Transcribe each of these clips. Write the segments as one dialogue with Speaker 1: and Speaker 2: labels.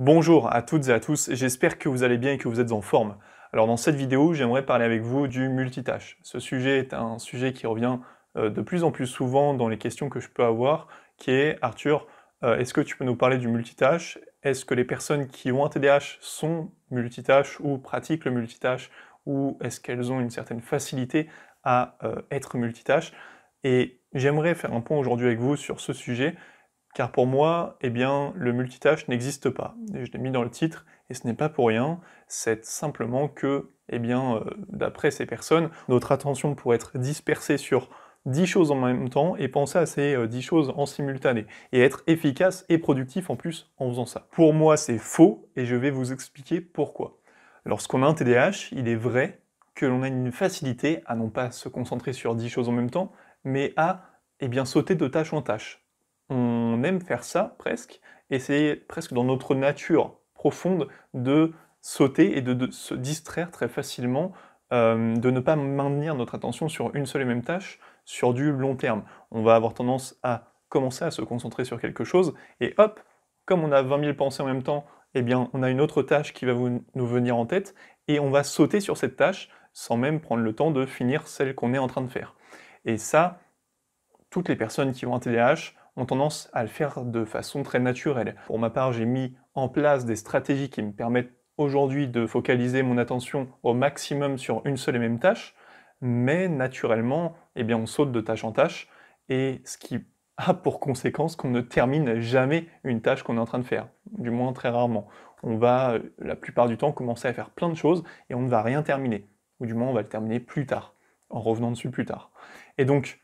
Speaker 1: Bonjour à toutes et à tous, j'espère que vous allez bien et que vous êtes en forme. Alors dans cette vidéo, j'aimerais parler avec vous du multitâche. Ce sujet est un sujet qui revient euh, de plus en plus souvent dans les questions que je peux avoir, qui est Arthur, euh, est-ce que tu peux nous parler du multitâche Est-ce que les personnes qui ont un TDAH sont multitâches ou pratiquent le multitâche Ou est-ce qu'elles ont une certaine facilité à euh, être multitâche Et j'aimerais faire un point aujourd'hui avec vous sur ce sujet car pour moi, eh bien, le multitâche n'existe pas. je l'ai mis dans le titre, et ce n'est pas pour rien, c'est simplement que, eh bien, euh, d'après ces personnes, notre attention pourrait être dispersée sur 10 choses en même temps et penser à ces 10 euh, choses en simultané, et être efficace et productif en plus en faisant ça. Pour moi, c'est faux, et je vais vous expliquer pourquoi. Lorsqu'on a un TDAH, il est vrai que l'on a une facilité à non pas se concentrer sur 10 choses en même temps, mais à eh bien, sauter de tâche en tâche, on aime faire ça presque, et c'est presque dans notre nature profonde de sauter et de, se distraire très facilement, euh, de ne pas maintenir notre attention sur une seule et même tâche sur du long terme. On va avoir tendance à commencer à se concentrer sur quelque chose, et hop, comme on a 20 000 pensées en même temps, eh bien, on a une autre tâche qui va nous venir en tête, et on va sauter sur cette tâche sans même prendre le temps de finir celle qu'on est en train de faire. Et ça, toutes les personnes qui ont un TDAH ont tendance à le faire de façon très naturelle. Pour ma part, j'ai mis en place des stratégies qui me permettent aujourd'hui de focaliser mon attention au maximum sur une seule et même tâche, mais naturellement, eh bien, on saute de tâche en tâche, et ce qui a pour conséquence qu'on ne termine jamais une tâche qu'on est en train de faire, du moins très rarement. On va euh, la plupart du temps commencer à faire plein de choses et on ne va rien terminer, ou du moins on va le terminer plus tard, en revenant dessus plus tard. Et donc,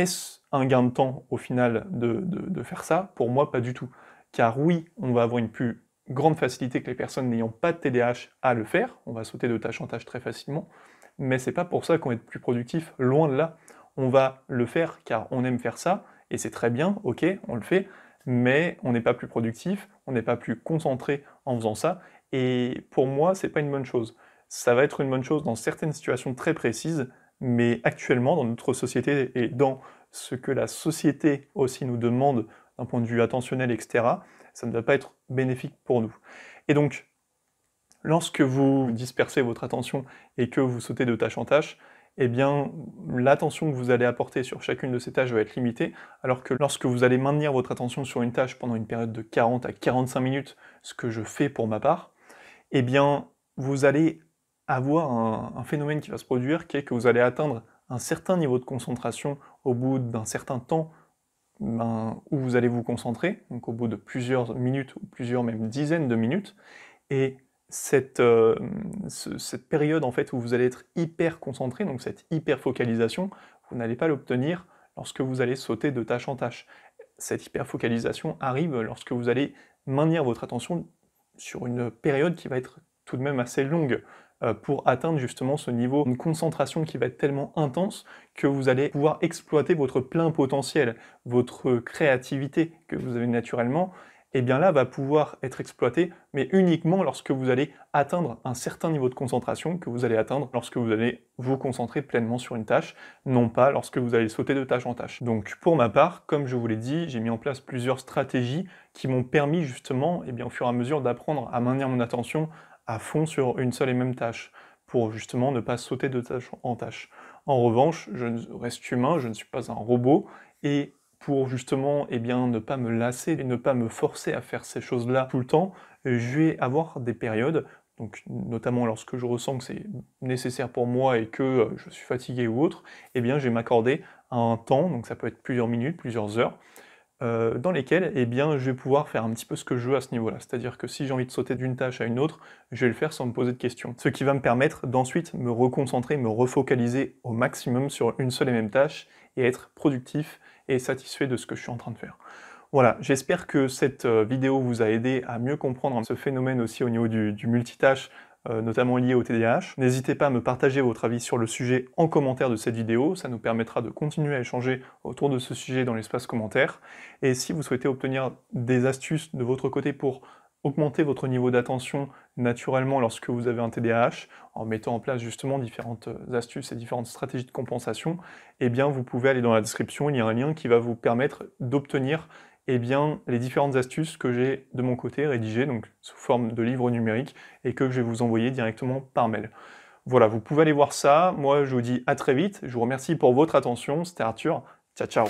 Speaker 1: est-ce un gain de temps au final de, faire ça Pour moi, pas du tout. Car oui, on va avoir une plus grande facilité que les personnes n'ayant pas de TDAH à le faire. On va sauter de tâche en tâche très facilement. Mais c'est pas pour ça qu'on va être plus productif. Loin de là, on va le faire car on aime faire ça. Et c'est très bien, ok, on le fait. Mais on n'est pas plus productif, on n'est pas plus concentré en faisant ça. Et pour moi, c'est pas une bonne chose. Ça va être une bonne chose dans certaines situations très précises, mais actuellement, dans notre société et dans ce que la société aussi nous demande d'un point de vue attentionnel, etc., ça ne va pas être bénéfique pour nous. Et donc, lorsque vous dispersez votre attention et que vous sautez de tâche en tâche, eh bien, l'attention que vous allez apporter sur chacune de ces tâches va être limitée, alors que lorsque vous allez maintenir votre attention sur une tâche pendant une période de 40 à 45 minutes, ce que je fais pour ma part, eh bien, vous allez avoir un, phénomène qui va se produire, qui est que vous allez atteindre un certain niveau de concentration au bout d'un certain temps ben, où vous allez vous concentrer, donc au bout de plusieurs minutes ou plusieurs même dizaines de minutes, et cette, euh, cette période en fait où vous allez être hyper concentré, donc cette hyper focalisation, vous n'allez pas l'obtenir lorsque vous allez sauter de tâche en tâche. Cette hyper focalisation arrive lorsque vous allez maintenir votre attention sur une période qui va être tout de même assez longue. Euh, pour atteindre justement ce niveau une concentration qui va être tellement intense que vous allez pouvoir exploiter votre plein potentiel, votre créativité que vous avez naturellement eh bien là va pouvoir être exploité, mais uniquement lorsque vous allez atteindre un certain niveau de concentration que vous allez atteindre lorsque vous allez vous concentrer pleinement sur une tâche, non pas lorsque vous allez sauter de tâche en tâche. Donc pour ma part, comme je vous l'ai dit, j'ai mis en place plusieurs stratégies qui m'ont permis justement, et eh bien, au fur et à mesure d'apprendre à maintenir mon attention à fond sur une seule et même tâche, pour justement ne pas sauter de tâche en tâche. En revanche, je reste humain, je ne suis pas un robot, et pour justement eh bien, ne pas me lasser et ne pas me forcer à faire ces choses-là tout le temps, je vais avoir des périodes, donc notamment lorsque je ressens que c'est nécessaire pour moi et que euh, je suis fatigué ou autre, eh bien, je vais m'accorder un temps, donc ça peut être plusieurs minutes, plusieurs heures, euh, dans lesquelles eh bien, je vais pouvoir faire un petit peu ce que je veux à ce niveau-là. C'est-à-dire que si j'ai envie de sauter d'une tâche à une autre, je vais le faire sans me poser de questions. Ce qui va me permettre d'ensuite me reconcentrer, me refocaliser au maximum sur une seule et même tâche et être productif satisfait de ce que je suis en train de faire. Voilà, j'espère que cette euh, vidéo vous a aidé à mieux comprendre ce phénomène aussi au niveau du, multitâche, euh, notamment lié au TDAH. N'hésitez pas à me partager votre avis sur le sujet en commentaire de cette vidéo, ça nous permettra de continuer à échanger autour de ce sujet dans l'espace commentaire. Et si vous souhaitez obtenir des astuces de votre côté pour augmenter votre niveau d'attention naturellement lorsque vous avez un TDAH, en mettant en place justement différentes euh, astuces et différentes stratégies de compensation, eh bien vous pouvez aller dans la description, il y a un lien qui va vous permettre d'obtenir eh bien, les différentes astuces que j'ai de mon côté rédigées, donc sous forme de livre numérique, et que je vais vous envoyer directement par mail. Voilà, vous pouvez aller voir ça. Moi, je vous dis à très vite. Je vous remercie pour votre attention. C'était Arthur. Ciao, ciao.